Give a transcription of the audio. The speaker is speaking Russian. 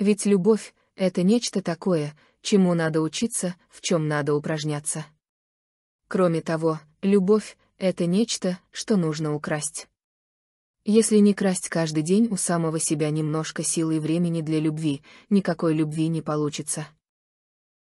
Ведь любовь — это нечто такое, чему надо учиться, в чем надо упражняться. Кроме того, любовь — это нечто, что нужно украсть. Если не красть каждый день у самого себя немножко силы и времени для любви, никакой любви не получится.